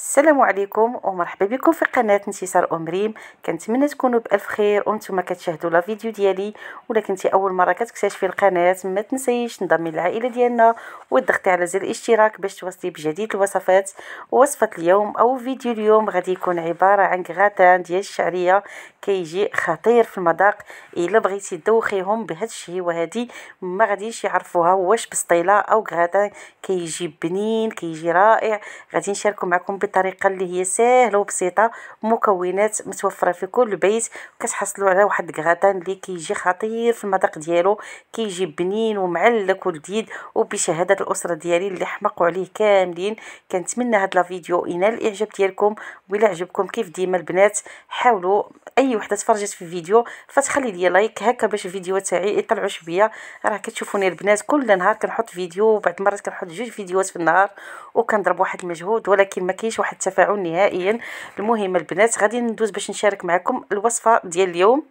السلام عليكم ومرحبا بكم في قناه انتصار ام ريم كنتمنى تكونوا بالف خير وانتم كتشاهدوا لا فيديو ديالي ولا كنتي اول مره كتكتشفي القناه ما تنسيش تنضمي للعائله ديالنا وتضغطي على زر الاشتراك باش توصلي بجديد الوصفات وصفه اليوم او فيديو اليوم غادي يكون عباره عن غراتان ديال الشعريه كيجي خطير في المذاق الا بغيتي تدوخيهم بهذا الشهيوه وهذه ما غاديش يعرفوها واش بسطيله او غراتان كيجي بنين كيجي رائع غادي نشاركو معكم بطريقه اللي هي ساهله وبسيطه مكونات متوفره في كل بيت كتحصلوا على واحد الكغاتان اللي كيجي خطير في المذاق ديالو كيجي بنين ومعلك ولذيذ وبشهاده الاسره ديالي اللي حمقوا عليه كاملين كنتمنى هاد لا فيديو ينال الاعجاب ديالكم ولا عجبكم كيف ديما البنات حاولوا اي وحده تفرجت في الفيديو فتخلي لي لايك هكا باش الفيديو تاعي يطلعوا شويه راه كتشوفوني البنات كل نهار كنحط فيديو وبعد مرات كنحط جوج فيديوهات في النهار وكنضرب واحد المجهود ولكن ما كاينش واحد التفاعل نهائيا المهم البنات غادي ندوز باش نشارك معكم الوصفه ديال اليوم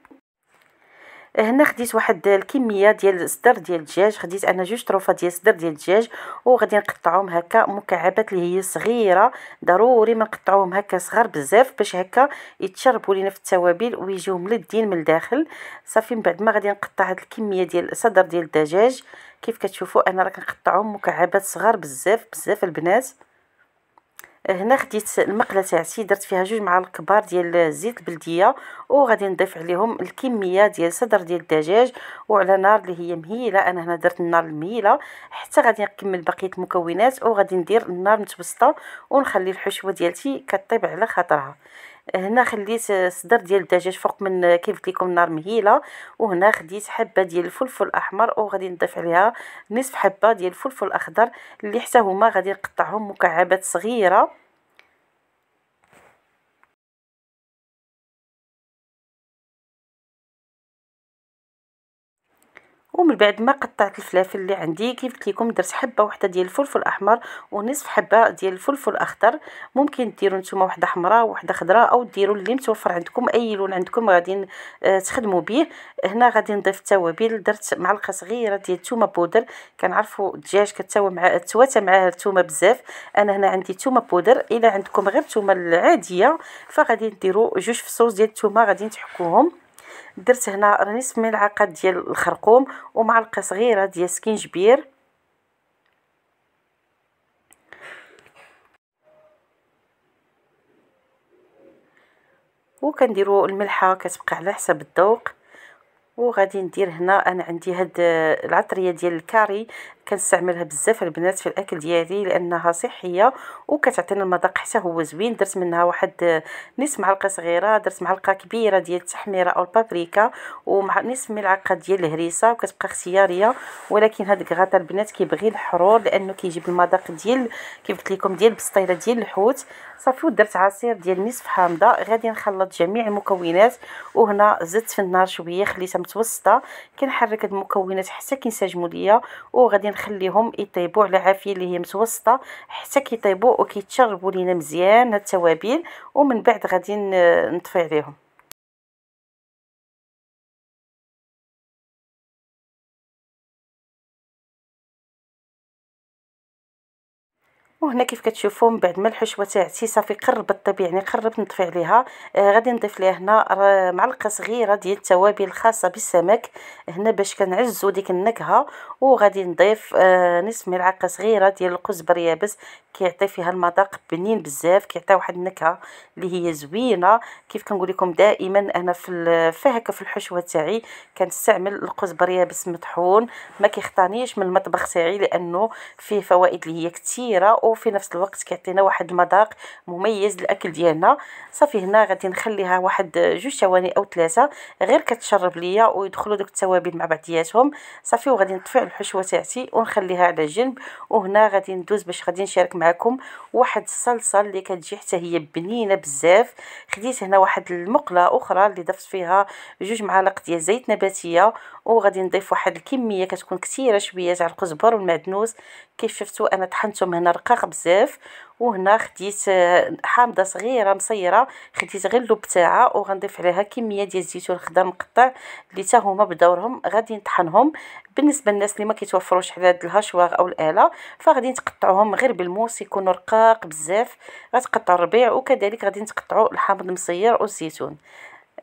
آه، هنا خديت واحد الكميه ديال صدر ديال الدجاج خديت انا جوج طروفه ديال صدر ديال الدجاج وغادي نقطعهم هكا مكعبات اللي هي صغيره ضروري ما نقطعوهم هكا صغار بزاف باش هكا يتشربوا لينا في التوابل ويجيو ملذين من الداخل صافي من بعد ما غادي نقطع هذه الكميه ديال صدر ديال الدجاج كيف كتشوفوا انا راه كنقطعهم مكعبات صغار بزاف بزاف البنات هنا خديت المقله تاعتي درت فيها جوج معالق كبار ديال الزيت البلديه وغادي نضيف عليهم الكميه ديال صدر ديال الدجاج وعلى نار اللي هي مهيله انا هنا درت النار المهيله حتى غادي نكمل بقيه المكونات وغادي ندير النار متوسطه ونخلي الحشوه ديالتي كطيب على خاطرها هنا خليت صدر ديال الدجاج فوق من كيف قلت لكم النار مهيله وهنا خديت حبه ديال الفلفل الاحمر وغادي نضيف عليها نصف حبه ديال الفلفل الاخضر اللي حتى هما غادي نقطعهم مكعبات صغيره ومن بعد ما قطعت الفلافل اللي عندي كيف قلت لكم درت حبه واحده ديال الفلفل الاحمر ونصف حبه ديال الفلفل الاخضر ممكن ديروا نتوما واحده حمراء واحده خضراء او ديروا اللي متوفر عندكم اي لون عندكم غادي آه، تخدموا به هنا غادي نضيف التوابل درت معلقه صغيره ديال الثومه بودر كنعرفوا الدجاج كتساوي مع تواتى معاه الثومه بزاف انا هنا عندي الثومه بودر الا عندكم غير الثومه العاديه فغادي ديروا جوج فصوص ديال الثومه غادي تحكوهم درت هنا نصف ملعقه ديال الخرقوم ومعلقه صغيره ديال سكينجبير وكنديروا الملحه كتبقى على حسب الذوق وغادي ندير هنا انا عندي هاد العطريه ديال الكاري كنستعملها بزاف البنات في الاكل ديالي لانها صحيه وكتعطينا المذاق حتى هو زوين درت منها واحد نصف معلقه صغيره درت معلقه كبيره ديال التحميره او البابريكا ومع نصف ملعقه ديال الهريسه وكتبقى اختياريه ولكن هاد الكغاطه البنات كيبغي الحرور لانه كيجيب المذاق ديال كيف قلت لكم ديال البسطيله ديال الحوت صافي ودرت عصير ديال نصف حامضه غادي نخلط جميع المكونات وهنا زدت في النار شويه خليتها متوسطه كنحرك هاد المكونات حتى كينسجموا ليا وغادي كنخليهم يطيبوا على عافيه اللي هي متوسطه حتى كيطيبوا وكيتشربوا لينا مزيان هاد التوابل ومن بعد غادي نطفي عليهم وهنا كيف كتشوفوا من بعد ما الحشوه تاعتي صافي قربت يعني قربت نطفي عليها آه غادي نضيف ليها هنا معلقه صغيره ديال التوابل الخاصه بالسمك هنا باش كنعزو ديك النكهه وغادي نضيف آه نصف ملعقه صغيره ديال القزبر يابس كيعطي فيها المذاق بنين بزاف كيعطي واحد النكهه اللي هي زوينه كيف كنقول لكم دائما انا في فهك في الحشوه تاعي كنستعمل القزبر يابس مطحون ما كيخطانيش من المطبخ تاعي لانه فيه فوائد اللي هي كثيره وفي نفس الوقت كيعطينا واحد المذاق مميز للاكل ديالنا صافي هنا غادي نخليها واحد جوج ثواني او ثلاثه غير كتشرب ليا ويدخلوا دوك التوابل مع بعضياتهم صافي وغادي نطفئ الحشوه تاعتي ونخليها على جنب وهنا غادي ندوز باش غادي نشارك معكم واحد الصلصه اللي كتجي حتى هي بنينه بزاف خديت هنا واحد المقله اخرى اللي ضفت فيها جوج معالق ديال زيت نباتيه وغادي نضيف واحد الكميه كتكون كثيره شويه تاع القزبر والمعدنوس كيف شفتوا انا طحنتهم هنا رقاق بزاف وهنا خديت آه، حامضه صغيره مصيره خديت غير اللب تاعها وغنضيف عليها كميه ديال الزيتون الخضر مقطع اللي حتى هما بدورهم غادي نطحنهم بالنسبه للناس اللي ما كيتوفروش على هاد الهشواغ او الاله فغادي تقطعوهم غير بالموس يكونوا رقاق بزاف غتقطعوا الربيع وكذلك غادي تقطعوا الحامض المصير والزيتون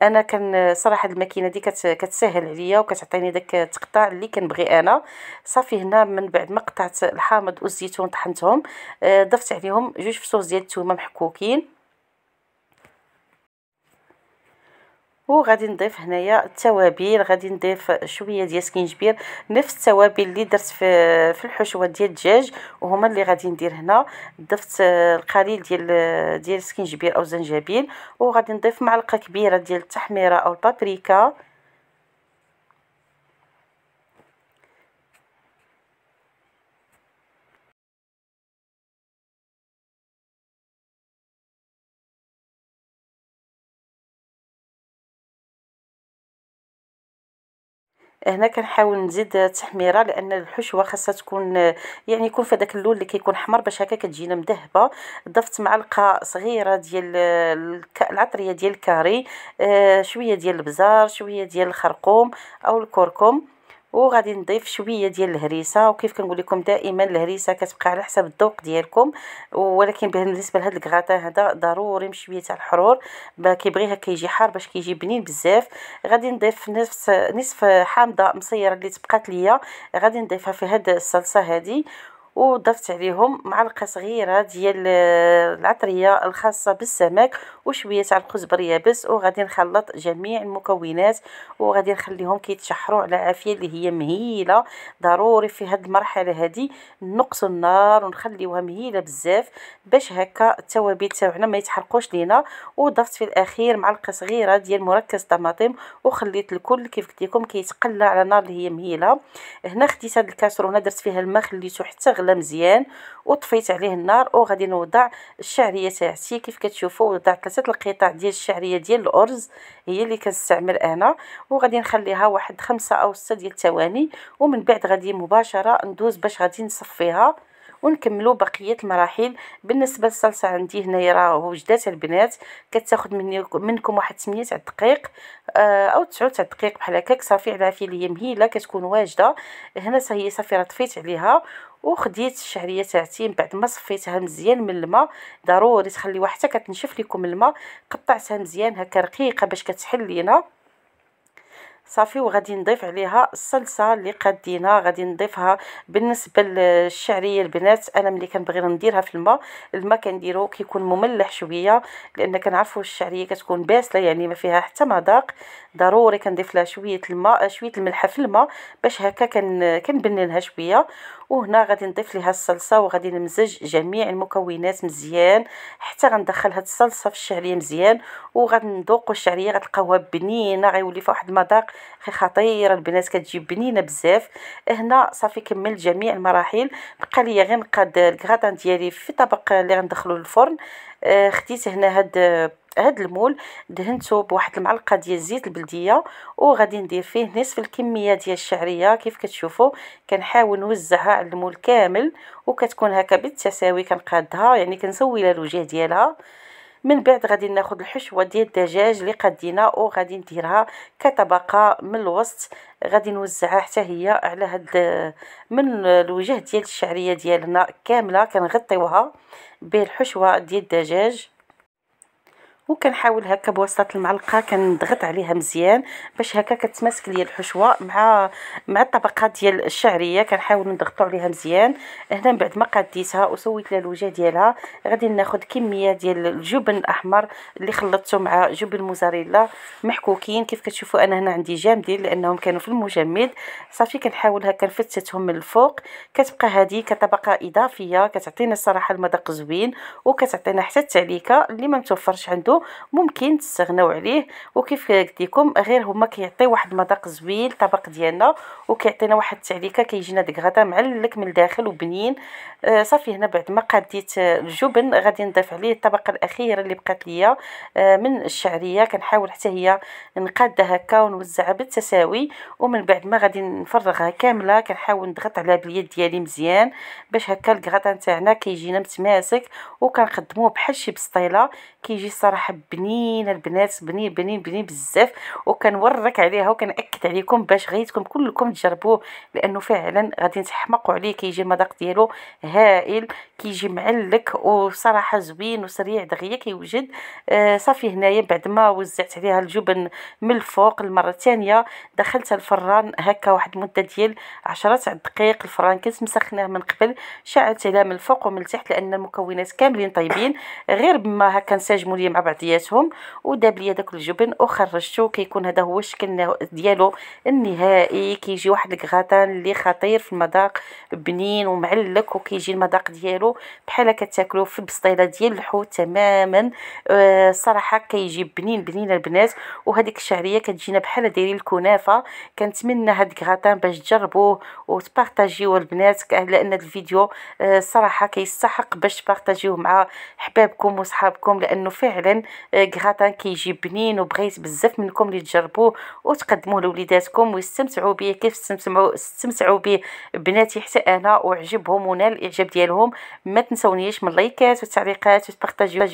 انا كان صراحه الماكينه دي كت كتسهل عليا وكتعطيني داك التقطاع اللي كنبغي انا صافي هنا من بعد ما قطعت الحامض والزيتون طحنتهم آه، ضفت عليهم جوج فصوص ديال الثومه محكوكين وغادي نضيف هنايا التوابل غادي نضيف شويه ديال سكينجبير نفس التوابل اللي درت في في الحشوه ديال الدجاج وهما اللي غادي ندير هنا ضفت القليل ديال ديال السكينجبير او زنجبيل وغادي نضيف معلقه كبيره ديال التحميره او البابريكا هنا كنحاول نزيد التحميره لان الحشوه خاصها تكون يعني يكون في داك اللون اللي كيكون حمر باش هكا كتجينا مذهبه ضفت معلقه صغيره ديال العطريه ديال الكاري آه، شويه ديال البزار شويه ديال الخرقوم او الكركم وغادي نضيف شويه ديال الهريسه وكيف كنقول لكم دائما الهريسه كتبقى على حسب الذوق ديالكم ولكن بالنسبه لهاد الكغاتان هذا ضروري شويه تاع الحرور كيبغيها كيجي حار باش كيجي بنين بزاف غادي نضيف نصف نصف حامضه مصيره اللي تبقات ليا غادي نضيفها في هاد الصلصه هذه وضفت عليهم معلقه صغيره ديال آه، العطريه الخاصه بالسمك وشويه تاع الخزبر يابس وغادي نخلط جميع المكونات وغادي نخليهم كيتشحروا على عافيه اللي هي مهيله ضروري في هاد المرحله هذه نقص النار ونخليوها مهيله بزاف باش هكا التوابل تاعنا ما يتحرقوش لينا وضفت في الاخير معلقه صغيره ديال مركز طماطم وخليت الكل كيف قلت لكم كيتقلى على نار اللي هي مهيله هنا خديت هاد الكاسرونه درت فيها الماء خليته حتى غلا مزيان وطفيت عليه النار وغادي نوضع الشعريه تاعتي كيف كتشوفوا وضعت ثلاثه القطع ديال الشعريه ديال الارز هي اللي كنستعمل انا وغادي نخليها واحد خمسة او 6 ديال الثواني ومن بعد غادي مباشره ندوز باش غادي نصفيها ونكملوا بقيه المراحل بالنسبه للصلصه عندي هنايا راه وجدات البنات كتاخذ مني منكم واحد 8 تاع الدقيق آه او 9 تاع الدقيق بحال هكاك صافي على لي مهيله كتكون واجده هنا هي صافي راه طفيت عليها وخديت الشعريه تاعتي من بعد ما صفيتها مزيان من الماء ضروري تخليوها حتى كتنشف لكم الماء قطعتها مزيان هكا رقيقه باش كتحل لينا صافي وغادي نضيف عليها الصلصه اللي قدينا غادي نضيفها بالنسبه للشعريه البنات انا ملي كنبغي نديرها في الماء الماء كنديرو كيكون مملح شويه لان كنعرفوا الشعريه كتكون باسله يعني ما فيها حتى مذاق ضروري كنضيف لها شويه الماء شويه الملح في الماء باش هكا كنبننها شويه وهنا غادي نضيف لها الصلصه وغادي نمزج جميع المكونات مزيان حتى غندخل هاد الصلصه في الشعريه مزيان وغادي نذوقوا الشعريه غتلقاوها بنينه غيولي فواحد المذاق اخي خطيره البنات كتجي بنينه بزاف هنا صافي كملت جميع المراحل بقى لي غير نقاد الكغاتان ديالي في طبق اللي غندخلو للفرن آه، خديت هنا هاد هاد المول دهنته بواحد المعلقه ديال زيت البلديه وغادي ندير فيه نصف الكميه ديال الشعريه كيف كتشوفوا كنحاول نوزعها على المول كامل وكتكون هكا بالتساوي كنقادها يعني كنسوي لها الوجه ديالها من بعد غادي ناخذ الحشوه ديال الدجاج اللي قدينا وغادي نديرها كطبقه من الوسط غادي نوزعها حتى هي على هاد من الوجه ديال الشعريه ديالنا كامله كنغطيوها بالحشوه ديال الدجاج وكنحاول هكا بواسطه المعلقه كنضغط عليها مزيان باش هكا كتماسك ليا الحشوه مع مع الطبقه ديال الشعريه كنحاول نضغطو عليها مزيان هنا من بعد ما قديتها وسويت لها الوجه ديالها غادي ناخذ كميه ديال الجبن الاحمر اللي خلطته مع جبن موزاريلا محكوكين كيف كتشوفوا انا هنا عندي جامدين لانهم كانوا في المجمد صافي كنحاول هكا نفتتهم من الفوق كتبقى هذه كطبقه اضافيه كتعطينا الصراحه المذاق زوين وكتعطينا حتى التعليكه اللي ما متوفرش عنده ديالو ممكن تستغناو عليه وكيف قلت لكم غير هما كيعطي واحد المذاق زوين الطبق ديالنا وكيعطينا واحد التعليكه كيجينا داك غدا معلك من الداخل وبنين آه صافي هنا بعد ما قديت الجبن آه، غادي نضيف عليه الطبقه الاخيره اللي بقات ليا آه من الشعريه كنحاول حتى هي نقادها هكا ونوزعها بالتساوي ومن بعد ما غادي نفرغها كامله كنحاول نضغط عليها باليد ديالي مزيان باش هكا الكغاطا نتاعنا كيجينا متماسك وكنقدموه بحال شي بسطيله كيجي صراحه صراحه بنينه البنات بنين بنين بنين بزاف وكنورك عليها وكناكد عليكم باش غيتكم كلكم تجربوه لانه فعلا غادي تحمقوا عليه كيجي المذاق ديالو هائل كيجي معلك وصراحه زوين وسريع دغيا كيوجد آه صافي هنايا بعد ما وزعت عليها الجبن من الفوق المره الثانيه دخلت الفران هكا واحد المده ديال 10 دقائق الفران كنت مسخناه من قبل شعلت عليه من الفوق ومن التحت لان المكونات كاملين طيبين غير بما هكا نساجموا ليا مع بعض بعضياتهم وداب ليا داك الجبن وخرجته كيكون هذا هو الشكل ديالو النهائي كيجي واحد الكغاتان اللي خطير في المذاق بنين ومعلك وكيجي المذاق ديالو بحال كتاكلو في البسطيله ديال الحوت تماما الصراحه آه، كيجي بنين بنين البنات وهذيك الشعريه كتجينا بحال دايرين الكنافه كنتمنى هاد الكغاتان باش تجربوه وتبارطاجيوه البنات لان الفيديو الصراحه آه، كيستحق باش تبارطاجيوه مع حبابكم وصحابكم لانه فعلا غراتان آه، كيجي بنين وبغيت بزاف منكم اللي تجربوه وتقدموه لوليداتكم ويستمتعوا بيه كيف استمتعوا استمتعوا بيه بناتي حتى انا وعجبهم ونال الاعجاب ديالهم ما تنسونيش من اللايكات والتعليقات وتبارطاجيو